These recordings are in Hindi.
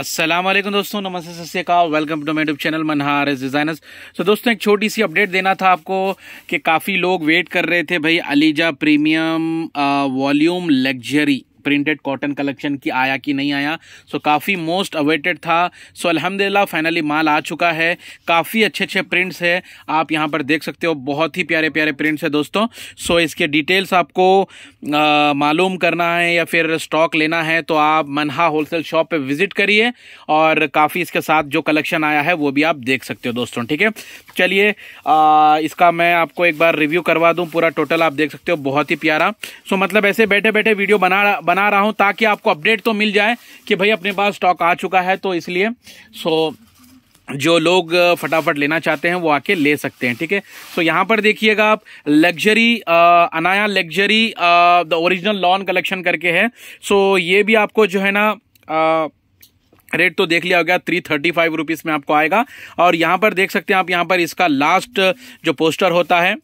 असलम दोस्तों नमस्ते सत श्रीकाल welcome to my YouTube channel Manhar edge designers तो दोस्तों एक छोटी सी अपडेट देना था आपको कि काफ़ी लोग वेट कर रहे थे भाई Aliza premium volume luxury printed cotton collection की आया कि नहीं आया सो काफ़ी मोस्ट अवेटेड था सो अलहमदिल्ला फाइनली माल आ चुका है काफ़ी अच्छे अच्छे प्रिंट्स है आप यहाँ पर देख सकते हो बहुत ही प्यारे प्यारे प्रिंट्स है दोस्तों सो इसके डिटेल्स आपको मालूम करना है या फिर स्टॉक लेना है तो आप मनहा होलसेल शॉप पर विजिट करिए और काफ़ी इसके साथ जो कलेक्शन आया है वो भी आप देख सकते हो दोस्तों ठीक है चलिए इसका मैं आपको एक बार रिव्यू करवा दूँ पूरा टोटल आप देख सकते हो बहुत ही प्यारा सो मतलब ऐसे बैठे बैठे वीडियो बना बना बना रहा हूं ताकि आपको अपडेट तो मिल जाए कि भाई अपने पास स्टॉक आ चुका है तो इसलिए सो जो लोग फटाफट लेना चाहते हैं वो आके ले सकते हैं ठीक है सो यहाँ पर देखिएगा आप luxury Anaya luxury the original lawn collection करके है सो ये भी आपको जो है ना आ, रेट तो देख लिया हो गया थ्री थर्टी फाइव रुपीज़ में आपको आएगा और यहाँ पर देख सकते हैं आप यहाँ पर इसका लास्ट जो पोस्टर होता है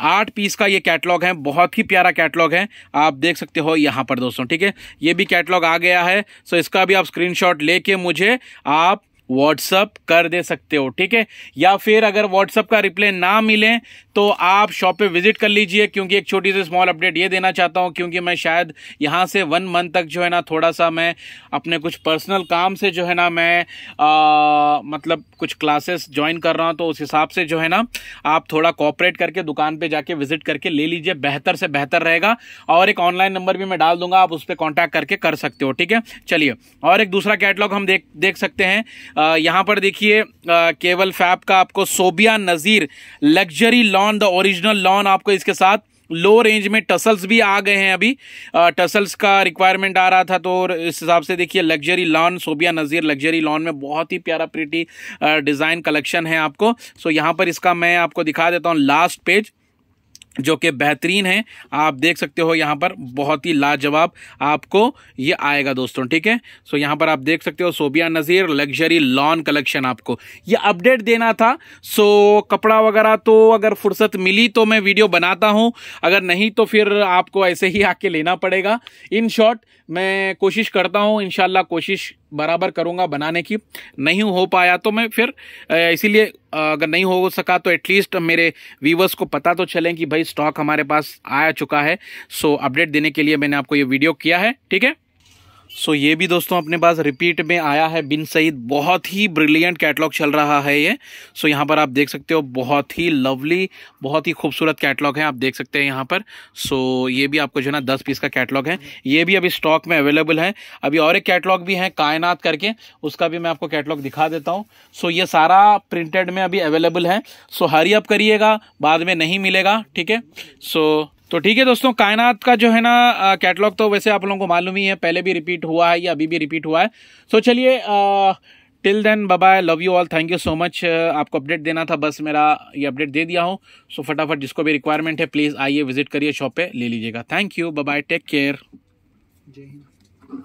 आठ पीस का ये कैटलॉग है बहुत ही प्यारा कैटलॉग है आप देख सकते हो यहाँ पर दोस्तों ठीक है ये भी कैटलॉग आ गया है सो इसका भी आप स्क्रीनशॉट लेके मुझे आप व्हाट्सअप कर दे सकते हो ठीक है या फिर अगर व्हाट्सअप का रिप्लाई ना मिले तो आप शॉप पे विजिट कर लीजिए क्योंकि एक छोटी सी स्मॉल अपडेट ये देना चाहता हूँ क्योंकि मैं शायद यहाँ से वन मंथ तक जो है ना थोड़ा सा मैं अपने कुछ पर्सनल काम से जो है ना मैं आ, मतलब कुछ क्लासेस ज्वाइन कर रहा हूँ तो उस हिसाब से जो है ना आप थोड़ा कॉपरेट करके दुकान पर जाके विजिट करके ले लीजिए बेहतर से बेहतर रहेगा और एक ऑनलाइन नंबर भी मैं डाल दूंगा आप उस पर कॉन्टैक्ट करके कर सकते हो ठीक है चलिए और एक दूसरा कैटलॉग हम देख देख सकते हैं यहाँ पर देखिए केवल फैब का आपको Sobia Nazir luxury lawn the original lawn आपको इसके साथ लो रेंज में टसल्स भी आ गए हैं अभी टसल्स का रिक्वायरमेंट आ रहा था तो इस हिसाब से देखिए luxury lawn Sobia Nazir luxury lawn में बहुत ही प्यारा प्रिटी डिज़ाइन कलेक्शन है आपको सो यहाँ पर इसका मैं आपको दिखा देता हूँ लास्ट पेज जो कि बेहतरीन है आप देख सकते हो यहाँ पर बहुत ही लाजवाब आपको ये आएगा दोस्तों ठीक है सो यहाँ पर आप देख सकते हो Sobia Nazir luxury lawn collection आपको ये अपडेट देना था सो कपड़ा वगैरह तो अगर फुर्सत मिली तो मैं वीडियो बनाता हूँ अगर नहीं तो फिर आपको ऐसे ही आके लेना पड़ेगा इन शॉर्ट मैं कोशिश करता हूँ इन कोशिश बराबर करूँगा बनाने की नहीं हो पाया तो मैं फिर इसीलिए अगर नहीं हो सका तो एटलीस्ट मेरे व्यूवर्स को पता तो चले कि भाई स्टॉक हमारे पास आ चुका है सो अपडेट देने के लिए मैंने आपको ये वीडियो किया है ठीक है सो ये भी दोस्तों अपने पास रिपीट में आया है बिन सईद बहुत ही ब्रिलियंट कैटलॉग चल रहा है ये सो यहाँ पर आप देख सकते हो बहुत ही लवली बहुत ही खूबसूरत कैटलॉग है आप देख सकते हैं यहाँ पर सो ये भी आपको जो है ना दस पीस का कैटलॉग है ये भी अभी स्टॉक में अवेलेबल है अभी और एक कैटलॉग भी है कायनात करके उसका भी मैं आपको कैटलॉग दिखा देता हूँ सो ये सारा प्रिंटेड में अभी अवेलेबल है सो हरी अप करिएगा बाद में नहीं मिलेगा ठीक है सो तो ठीक है दोस्तों कायनात का जो है ना कैटलॉग तो वैसे आप लोगों को मालूम ही है पहले भी रिपीट हुआ है या अभी भी रिपीट हुआ है सो so, चलिए till then bye love you all thank you so much आपको अपडेट देना था बस मेरा ये अपडेट दे दिया हूँ सो so, फटाफट जिसको भी रिक्वायरमेंट है प्लीज़ आइए विजिट करिए शॉप पे ले लीजिएगा thank you bye take care Jai Hind